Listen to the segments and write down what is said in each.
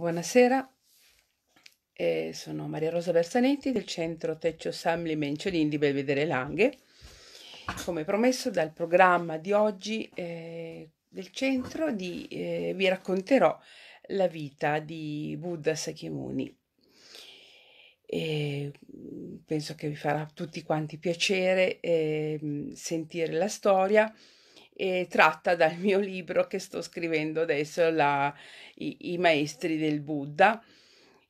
Buonasera, eh, sono Maria Rosa Bersanetti del centro Teccio Samli Menciolin di Belvedere Langhe. Come promesso dal programma di oggi eh, del centro di, eh, vi racconterò la vita di Buddha Sakyamuni. E mm, penso che vi farà tutti quanti piacere ehm, sentire la storia eh, tratta dal mio libro che sto scrivendo adesso, la, i, I Maestri del Buddha.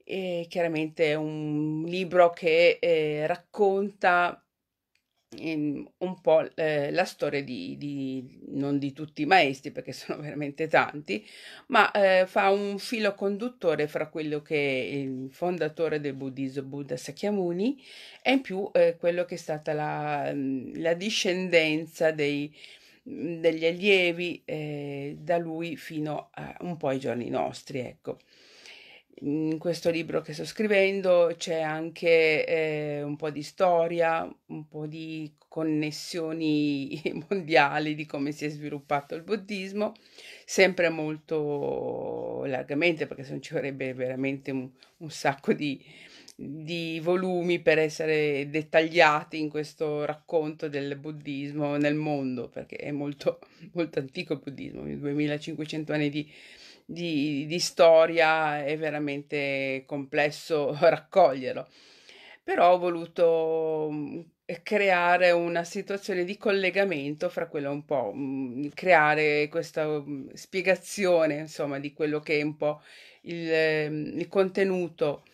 E chiaramente è un libro che eh, racconta ehm, un po' eh, la storia di, di, non di tutti i maestri perché sono veramente tanti ma eh, fa un filo conduttore fra quello che è il fondatore del buddismo Buddha Sakyamuni e in più eh, quello che è stata la, la discendenza dei Mhmm, degli allievi eh, da lui fino a un po' ai giorni nostri, ecco. In questo libro che sto scrivendo c'è anche eh, un po' di storia, un po' di connessioni mondiali di come si è sviluppato il buddismo, sempre molto largamente perché se non ci vorrebbe veramente un, un sacco di, di volumi per essere dettagliati in questo racconto del buddismo nel mondo, perché è molto, molto antico il buddismo, 2500 anni di, di, di storia, è veramente complesso raccoglierlo. Però ho voluto mm, creare una situazione di collegamento fra quello un po', mm, creare questa mm, spiegazione, insomma, di quello che è un po' il, il contenuto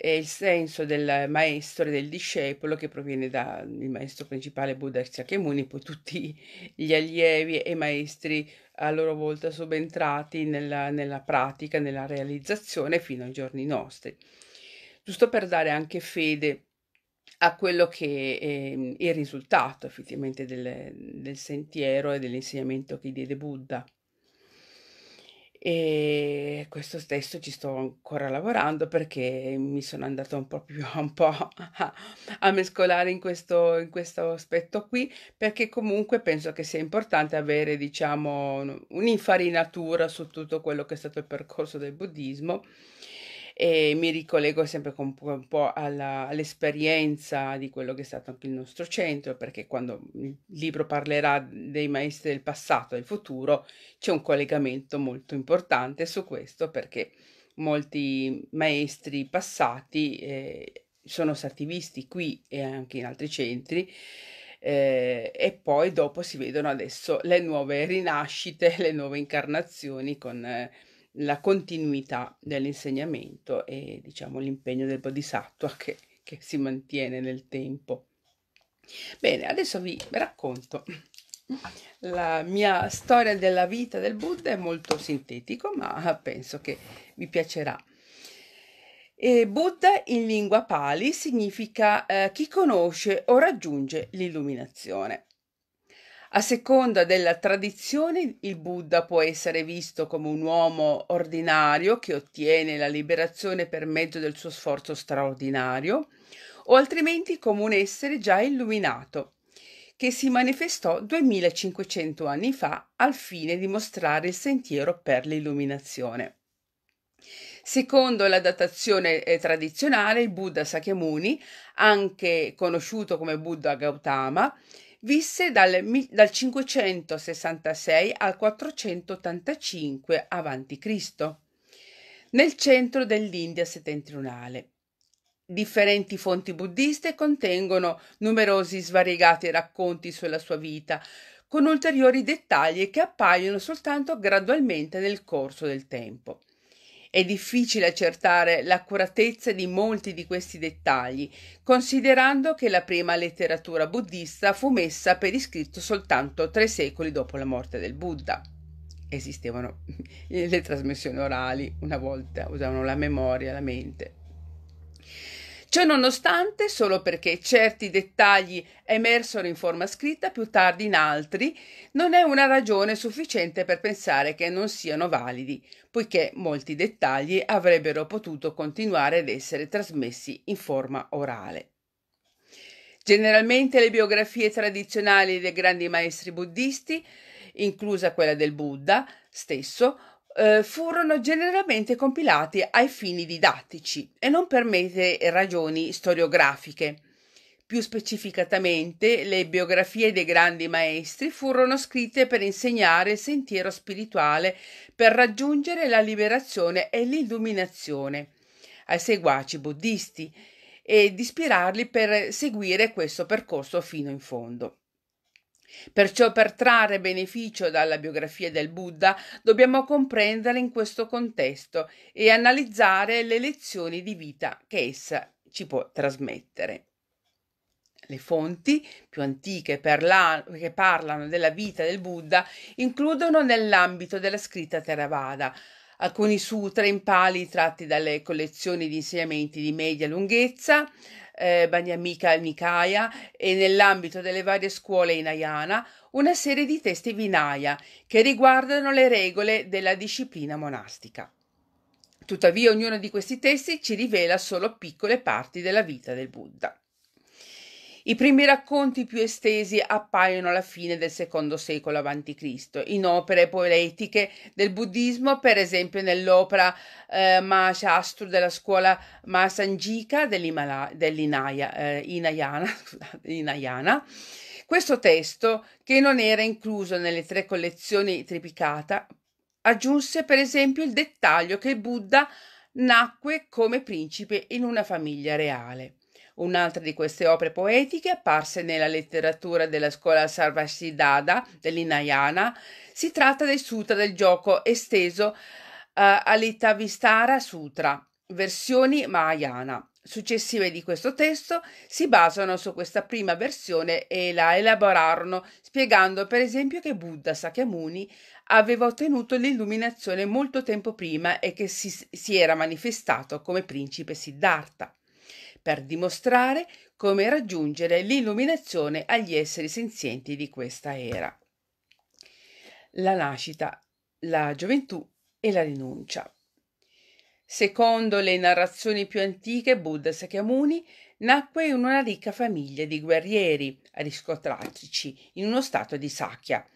è il senso del maestro e del discepolo che proviene dal maestro principale Buddha Shakyamuni, poi tutti gli allievi e maestri a loro volta subentrati nella, nella pratica, nella realizzazione fino ai giorni nostri. Giusto per dare anche fede a quello che è ehm, il risultato effettivamente del, del sentiero e dell'insegnamento che diede Buddha. E questo stesso ci sto ancora lavorando perché mi sono andata un po' più un po a, a mescolare in questo, in questo aspetto qui perché comunque penso che sia importante avere diciamo un'infarinatura su tutto quello che è stato il percorso del buddismo e mi ricollego sempre con, un po' alla, all'esperienza di quello che è stato anche il nostro centro, perché quando il libro parlerà dei maestri del passato e del futuro c'è un collegamento molto importante su questo perché molti maestri passati eh, sono stati visti qui e anche in altri centri. Eh, e poi dopo si vedono adesso le nuove rinascite, le nuove incarnazioni con eh, la continuità dell'insegnamento e diciamo l'impegno del bodhisattva che, che si mantiene nel tempo. Bene, adesso vi racconto la mia storia della vita del Buddha è molto sintetico, ma penso che vi piacerà. E Buddha in lingua pali significa eh, chi conosce o raggiunge l'illuminazione. A seconda della tradizione, il Buddha può essere visto come un uomo ordinario che ottiene la liberazione per mezzo del suo sforzo straordinario, o altrimenti come un essere già illuminato, che si manifestò 2500 anni fa al fine di mostrare il sentiero per l'illuminazione. Secondo la datazione eh, tradizionale, il Buddha Sakyamuni, anche conosciuto come Buddha Gautama, Visse dal, dal 566 al 485 a.C. nel centro dell'India settentrionale. Differenti fonti buddiste contengono numerosi svariegati racconti sulla sua vita, con ulteriori dettagli che appaiono soltanto gradualmente nel corso del tempo. È difficile accertare l'accuratezza di molti di questi dettagli, considerando che la prima letteratura buddista fu messa per iscritto soltanto tre secoli dopo la morte del Buddha. Esistevano le trasmissioni orali, una volta usavano la memoria, la mente. Ciononostante, solo perché certi dettagli emersero in forma scritta più tardi in altri, non è una ragione sufficiente per pensare che non siano validi, poiché molti dettagli avrebbero potuto continuare ad essere trasmessi in forma orale. Generalmente le biografie tradizionali dei grandi maestri buddisti, inclusa quella del Buddha stesso, eh, furono generalmente compilati ai fini didattici e non permette ragioni storiografiche. Più specificatamente, le biografie dei grandi maestri furono scritte per insegnare il sentiero spirituale per raggiungere la liberazione e l'illuminazione ai seguaci buddisti di ispirarli per seguire questo percorso fino in fondo. Perciò per trarre beneficio dalla biografia del Buddha dobbiamo comprendere in questo contesto e analizzare le lezioni di vita che essa ci può trasmettere. Le fonti più antiche la, che parlano della vita del Buddha includono nell'ambito della scritta Theravada alcuni sutra in pali tratti dalle collezioni di insegnamenti di media lunghezza, eh, Banyamika Nikaya e nell'ambito delle varie scuole Hinayana una serie di testi Vinaya che riguardano le regole della disciplina monastica. Tuttavia ognuno di questi testi ci rivela solo piccole parti della vita del Buddha. I primi racconti più estesi appaiono alla fine del secondo secolo a.C., in opere poetiche del buddismo, per esempio nell'opera eh, Mahashastru della scuola Mahasangika dell'Inayana. Eh, Questo testo, che non era incluso nelle tre collezioni Tripicata, aggiunse per esempio il dettaglio che Buddha nacque come principe in una famiglia reale. Un'altra di queste opere poetiche, apparse nella letteratura della scuola Sarvassidada dell'Inayana, si tratta del Sutra del gioco esteso eh, all'Itavistara Sutra, versioni Mahayana. Successive di questo testo si basano su questa prima versione e la elaborarono spiegando per esempio che Buddha Sakyamuni aveva ottenuto l'illuminazione molto tempo prima e che si, si era manifestato come principe Siddhartha per dimostrare come raggiungere l'illuminazione agli esseri senzienti di questa era. La nascita, la gioventù e la rinuncia. Secondo le narrazioni più antiche, Buddha Sakyamuni nacque in una ricca famiglia di guerrieri aristocratici in uno stato di Sakya,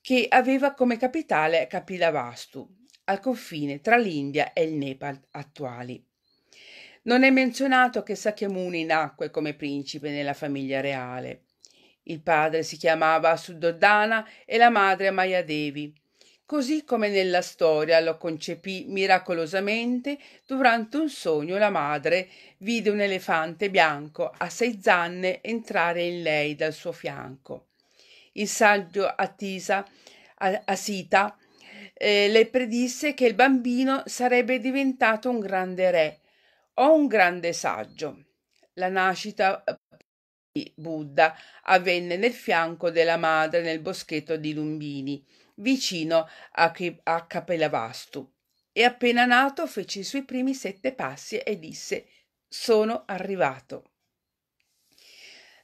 che aveva come capitale Kapilavastu, al confine tra l'India e il Nepal attuali. Non è menzionato che Sakyamuni nacque come principe nella famiglia reale. Il padre si chiamava Suddodana e la madre Mayadevi, così come nella storia lo concepì miracolosamente durante un sogno la madre vide un elefante bianco a sei zanne entrare in lei dal suo fianco. Il saggio Attisa, Asita eh, le predisse che il bambino sarebbe diventato un grande re, ho un grande saggio. La nascita eh, di Buddha avvenne nel fianco della madre nel boschetto di Lumbini, vicino a, K- a Capelavastu. E appena nato fece i suoi primi sette passi e disse sono arrivato.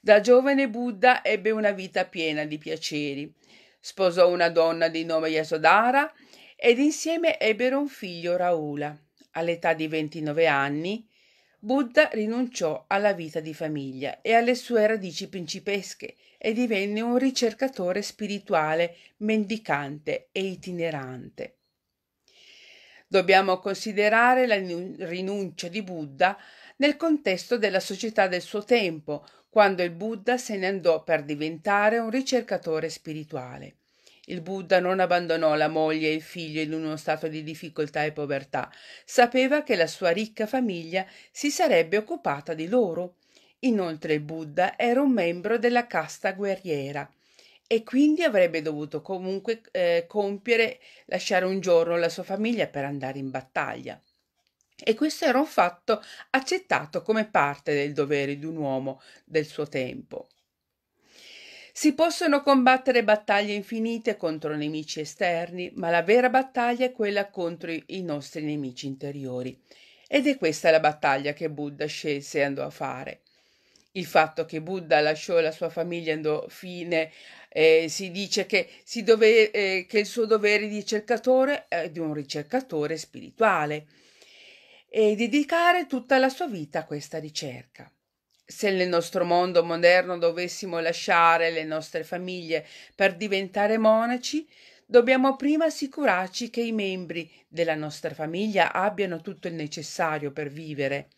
Da giovane Buddha ebbe una vita piena di piaceri. Sposò una donna di nome Yasodhara ed insieme ebbero un figlio Raula all'età di 29 anni, Buddha rinunciò alla vita di famiglia e alle sue radici principesche e divenne un ricercatore spirituale mendicante e itinerante. Dobbiamo considerare la rinuncia di Buddha nel contesto della società del suo tempo, quando il Buddha se ne andò per diventare un ricercatore spirituale. Il Buddha non abbandonò la moglie e il figlio in uno stato di difficoltà e povertà. Sapeva che la sua ricca famiglia si sarebbe occupata di loro. Inoltre il Buddha era un membro della casta guerriera e quindi avrebbe dovuto comunque eh, compiere, lasciare un giorno la sua famiglia per andare in battaglia. E questo era un fatto accettato come parte del dovere di un uomo del suo tempo. Si possono combattere battaglie infinite contro nemici esterni, ma la vera battaglia è quella contro i nostri nemici interiori. Ed è questa la battaglia che Buddha scelse e andò a fare. Il fatto che Buddha lasciò la sua famiglia andò fine, eh, si dice che, si dove, eh, che, il suo dovere di ricercatore è eh, di un ricercatore spirituale e dedicare tutta la sua vita a questa ricerca se nel nostro mondo moderno dovessimo lasciare le nostre famiglie per diventare monaci, dobbiamo prima assicurarci che i membri della nostra famiglia abbiano tutto il necessario per vivere.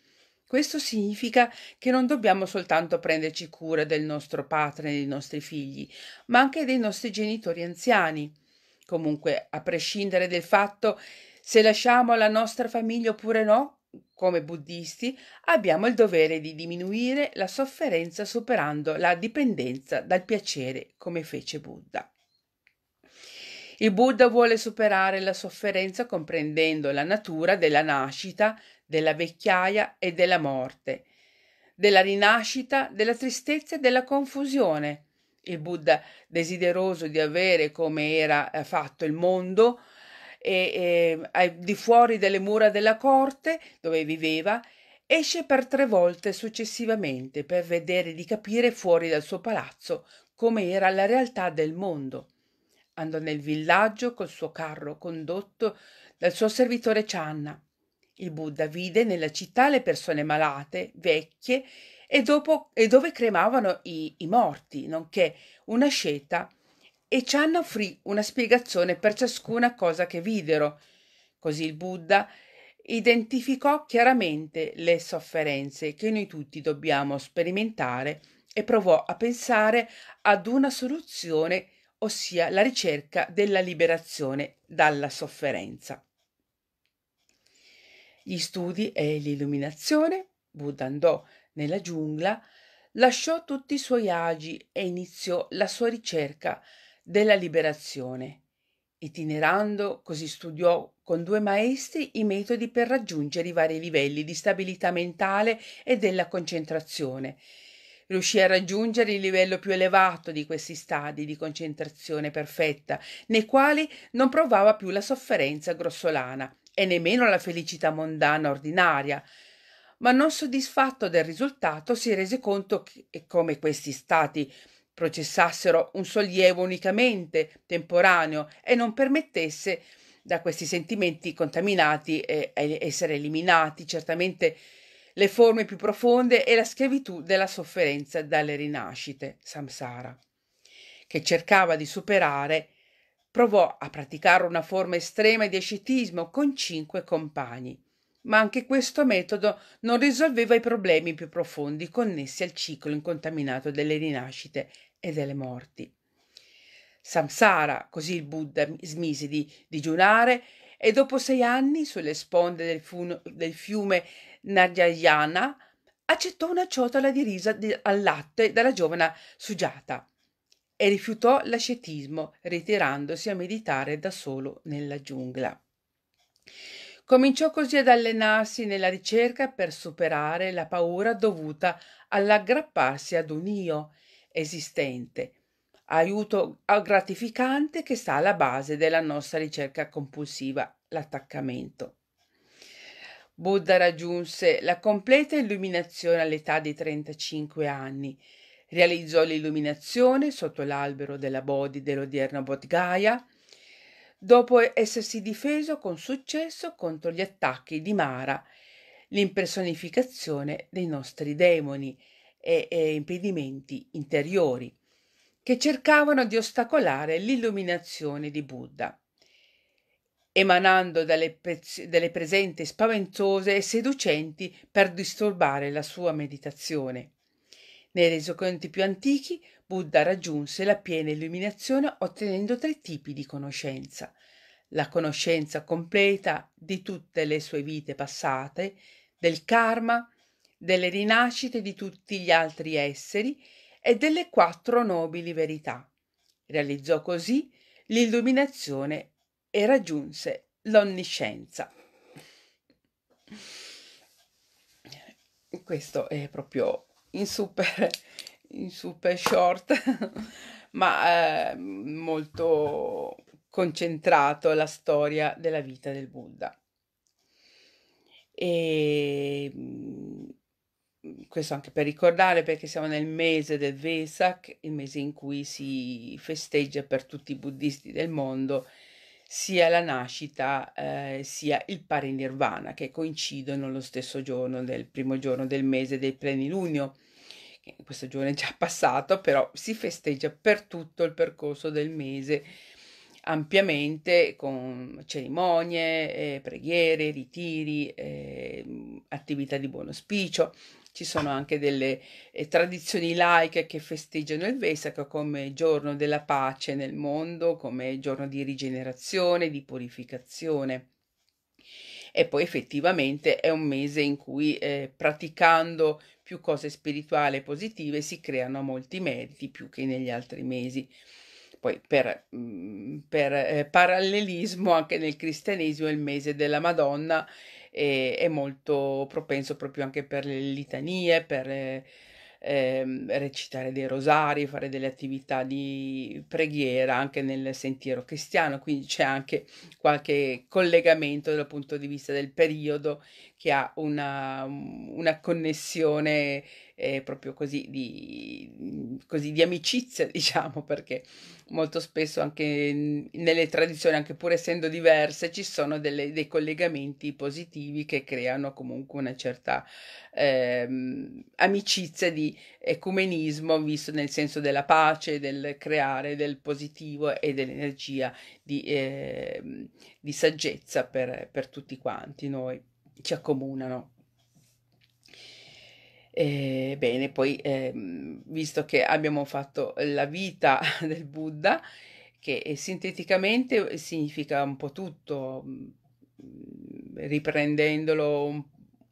Questo significa che non dobbiamo soltanto prenderci cura del nostro padre e dei nostri figli, ma anche dei nostri genitori anziani. Comunque, a prescindere dal fatto se lasciamo la nostra famiglia oppure no, come buddisti, abbiamo il dovere di diminuire la sofferenza superando la dipendenza dal piacere, come fece Buddha. Il Buddha vuole superare la sofferenza comprendendo la natura della nascita, della vecchiaia e della morte, della rinascita, della tristezza e della confusione. Il Buddha, desideroso di avere come era eh, fatto il mondo, e, e ai, di fuori delle mura della corte dove viveva, esce per tre volte successivamente per vedere di capire fuori dal suo palazzo come era la realtà del mondo. Andò nel villaggio col suo carro condotto dal suo servitore Cianna. Il Buddha vide nella città le persone malate, vecchie e, dopo, e dove cremavano i, i morti, nonché una sceta e Cianna offrì una spiegazione per ciascuna cosa che videro. Così il Buddha identificò chiaramente le sofferenze che noi tutti dobbiamo sperimentare e provò a pensare ad una soluzione, ossia la ricerca della liberazione dalla sofferenza. Gli studi e l'illuminazione, Buddha andò nella giungla, lasciò tutti i suoi agi e iniziò la sua ricerca della liberazione. Itinerando, così studiò con due maestri i metodi per raggiungere i vari livelli di stabilità mentale e della concentrazione. Riuscì a raggiungere il livello più elevato di questi stadi di concentrazione perfetta, nei quali non provava più la sofferenza grossolana e nemmeno la felicità mondana ordinaria. Ma non soddisfatto del risultato, si rese conto che come questi stati processassero un sollievo unicamente temporaneo e non permettesse da questi sentimenti contaminati e, essere eliminati certamente le forme più profonde e la schiavitù della sofferenza dalle rinascite, samsara, che cercava di superare, provò a praticare una forma estrema di ascetismo con cinque compagni, ma anche questo metodo non risolveva i problemi più profondi connessi al ciclo incontaminato delle rinascite e delle morti. Samsara, così il Buddha smise di digiunare e dopo sei anni sulle sponde del, fu- del fiume Nagyayana accettò una ciotola di risa di- al latte dalla giovane Sugiata e rifiutò l'ascetismo ritirandosi a meditare da solo nella giungla. Cominciò così ad allenarsi nella ricerca per superare la paura dovuta all'aggrapparsi ad un io esistente, aiuto ah, gratificante che sta alla base della nostra ricerca compulsiva, l'attaccamento. Buddha raggiunse la completa illuminazione all'età di 35 anni. Realizzò l'illuminazione sotto l'albero della Bodhi dell'odierno Bodhgaya, dopo essersi difeso con successo contro gli attacchi di Mara, l'impersonificazione dei nostri demoni, e, e impedimenti interiori che cercavano di ostacolare l'illuminazione di Buddha emanando delle, prez- delle, presente spaventose e seducenti per disturbare la sua meditazione. Nei resoconti più antichi, Buddha raggiunse la piena illuminazione ottenendo tre tipi di conoscenza: la conoscenza completa di tutte le sue vite passate, del karma, delle rinascite di tutti gli altri esseri e delle quattro nobili verità. Realizzò così l'illuminazione e raggiunse l'onniscienza. Questo è proprio in super, in super short, ma eh, molto concentrato la storia della vita del Buddha. E questo anche per ricordare perché siamo nel mese del Vesak, il mese in cui si festeggia per tutti i buddhisti del mondo sia la nascita eh, sia il parinirvana che coincidono lo stesso giorno del primo giorno del mese del plenilunio. Questo giorno è già passato, però si festeggia per tutto il percorso del mese ampiamente con cerimonie, eh, preghiere, ritiri, eh, attività di buon auspicio, ci sono anche delle eh, tradizioni laiche che festeggiano il Vesak come giorno della pace nel mondo, come giorno di rigenerazione, di purificazione e poi effettivamente è un mese in cui eh, praticando più cose spirituali e positive si creano molti meriti più che negli altri mesi. Poi per, mm, per eh, parallelismo anche nel cristianesimo è il mese della Madonna e, è molto propenso proprio anche per le litanie, per eh, recitare dei rosari, fare delle attività di preghiera anche nel sentiero cristiano, quindi c'è anche qualche collegamento dal punto di vista del periodo che ha una, una connessione eh, proprio così di, così di, amicizia, diciamo, perché molto spesso anche nelle tradizioni, anche pur essendo diverse, ci sono delle, dei collegamenti positivi che creano comunque una certa eh, amicizia di ecumenismo, visto nel senso della pace, del creare, del positivo e dell'energia di, eh, di saggezza per, per tutti quanti noi ci accomunano. E bene, poi eh, visto che abbiamo fatto la vita del Buddha, che sinteticamente eh, significa un po' tutto, mm, riprendendolo un,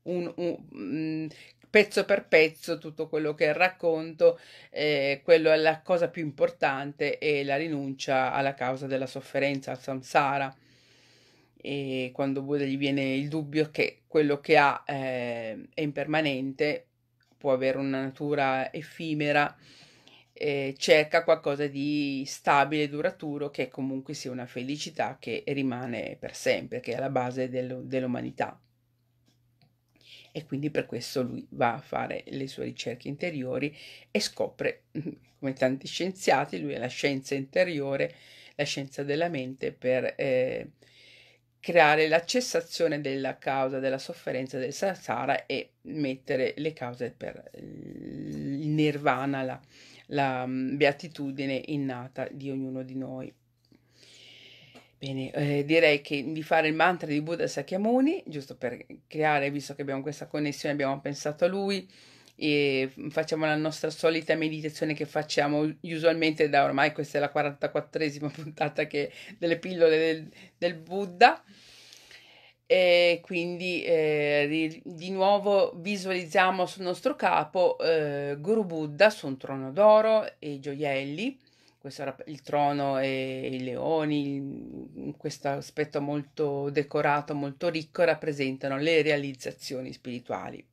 un, un, mm, pezzo per pezzo tutto quello che racconto, eh, quello è la cosa più importante è la rinuncia alla causa della sofferenza, al samsara e quando Buddha gli viene il dubbio che quello che ha eh, è impermanente, può avere una natura effimera, eh, cerca qualcosa di stabile, duraturo, che comunque sia una felicità che rimane per sempre, che è la base dello, dell'umanità. E quindi per questo lui va a fare le sue ricerche interiori e scopre, come tanti scienziati, lui è la scienza interiore, la scienza della mente per... Eh, creare la cessazione della causa della sofferenza del samsara e mettere le cause per il nirvana, la, la mm, beatitudine innata di ognuno di noi. Bene, eh, direi che di fare il mantra di Buddha Sakyamuni, giusto per creare, visto che abbiamo questa connessione, abbiamo pensato a lui, e facciamo la nostra solita meditazione che facciamo usualmente da ormai questa è la 44esima puntata che, delle pillole del, del Buddha e quindi eh, di nuovo visualizziamo sul nostro capo eh, Guru Buddha su un trono d'oro e gioielli questo era il trono e i leoni, questo aspetto molto decorato, molto ricco, rappresentano le realizzazioni spirituali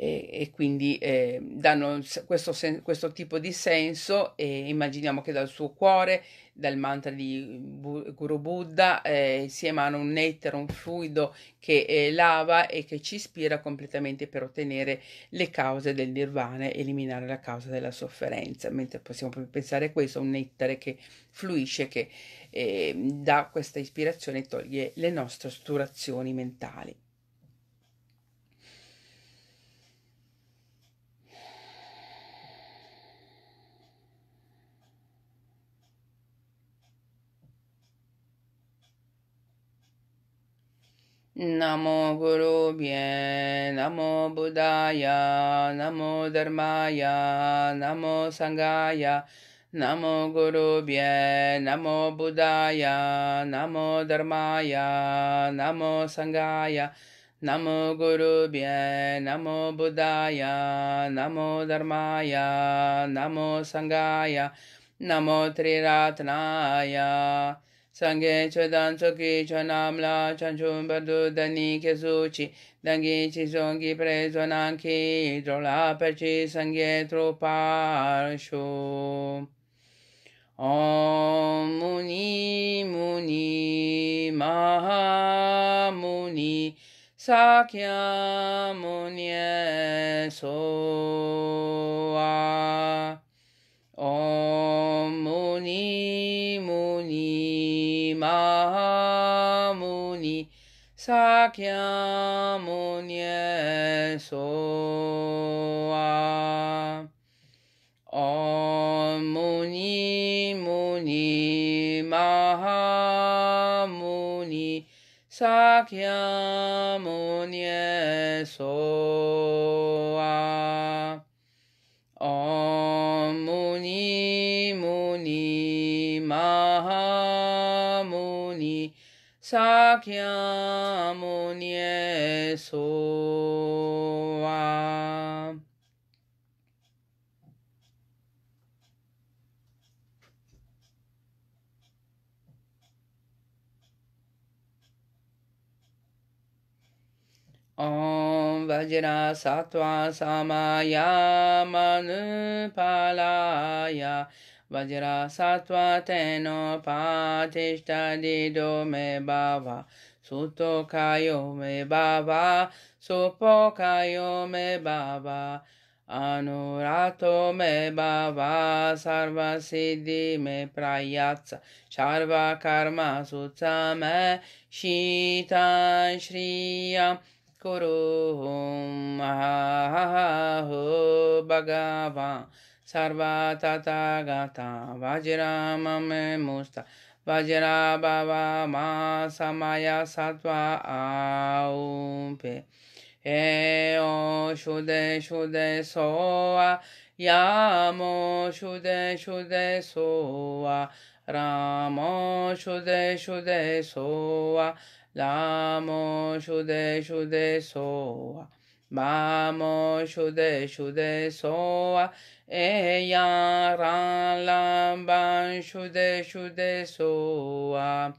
e, e quindi eh, danno questo, sen- questo, tipo di senso e immaginiamo che dal suo cuore, dal mantra di Bu- Guru Buddha, eh, si emana un nettare, un fluido che eh, lava e che ci ispira completamente per ottenere le cause del nirvana, eliminare la causa della sofferenza, mentre possiamo pensare a questo, un nettare che fluisce, che ehm, da questa ispirazione toglie le nostre osturazioni mentali. Namo guru Gurubye, Namo Buddhaya, Namo Dharmaya, Namo Sangaya, Namo guru Gurubye, Namo Buddhaya, Namo Dharmaya, Namo Sangaya, Namo guru Gurubye, Namo Buddhaya, Namo Dharmaya, Namo Sangaya, Namo Triratnaya, Sanghe chodan dan cho ki cho nam la chan chun padu dani ke su chi dangi chi son ki pre so nan ki dro la per chi sangue tro par shu Om Muni Muni Maha Muni Sakya Muni Soa オンムニムニマハムニサキャムニエソワオムニムニマハムニサキャムニエソワ Sakya Munye Om Vajra Sattva Samaya Manupalaya Vajra Satva teno patishtadido me bhava Sutto kayo me bhava Supo kayo me bhava Anurato me bhava sarva siddhi me prayatsa sarva karma sutta me shita shriya kuru hum ha ha bhagava सर्वतथागता वज्रममे मुस्ता वज्राभवा मा समय सत्वा आउपे हे ओ शुदे शुदे सोवा यामो शुदे शुदे सोवा रामो शुदे शुदे सोवा लामो शुदे शुदे सोवा Vamos, Shude, Shude, Soa, e ya Eya, Ralaban, Shude, Shude, Soa.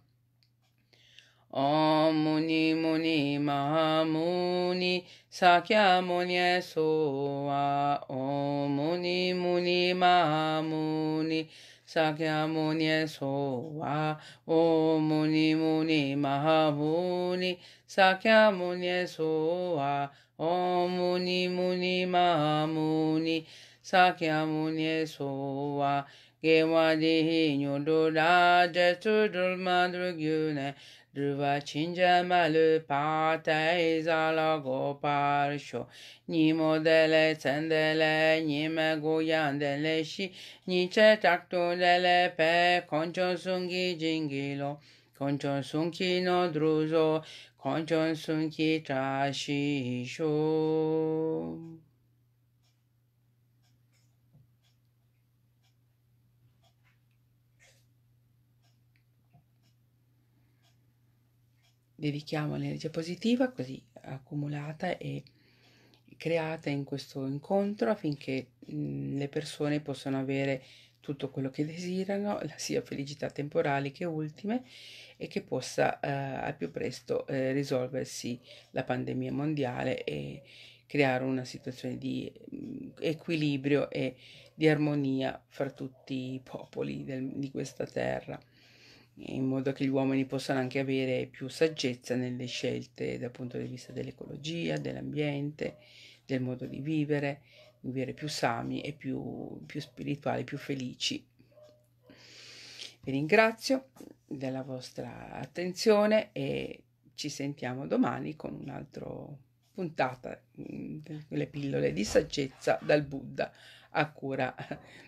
Om Muni Muni Mahamuni Sakya Muni Soa Om Muni Muni Mahamuni Sakya Muni Soa Om Muni Muni Mahamuni Sakya Muni Soa ओम मुनि मुनि महामुनि Sakya munye sowa gewa dehi nyodo da jetu dulma drugyune druva chinja malu pata izala gopar sho nimo dele tsendele nime goyan dele shi niche takto dele pe koncho sungi jingilo koncho sunki no druzo 건전순 기자시쇼 dedichiamo l'energia positiva così accumulata e creata in questo incontro affinché mh, le persone possano avere tutto quello che desiderano, sia felicità temporali che ultime, e che possa eh, al più presto eh, risolversi la pandemia mondiale e creare una situazione di mm, equilibrio e di armonia fra tutti i popoli del, di questa terra, in modo che gli uomini possano anche avere più saggezza nelle scelte dal punto di vista dell'ecologia, dell'ambiente, del modo di vivere, vivere più sani e più, più spirituali, più felici. Vi ringrazio della vostra attenzione e ci sentiamo domani con un'altra puntata mm, delle pillole di saggezza dal Buddha a cura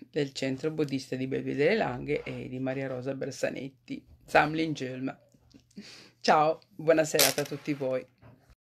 del Centro Buddista di Belvedere Langhe e di Maria Rosa Bersanetti, Samlin Gelma. Ciao, buona serata a tutti voi.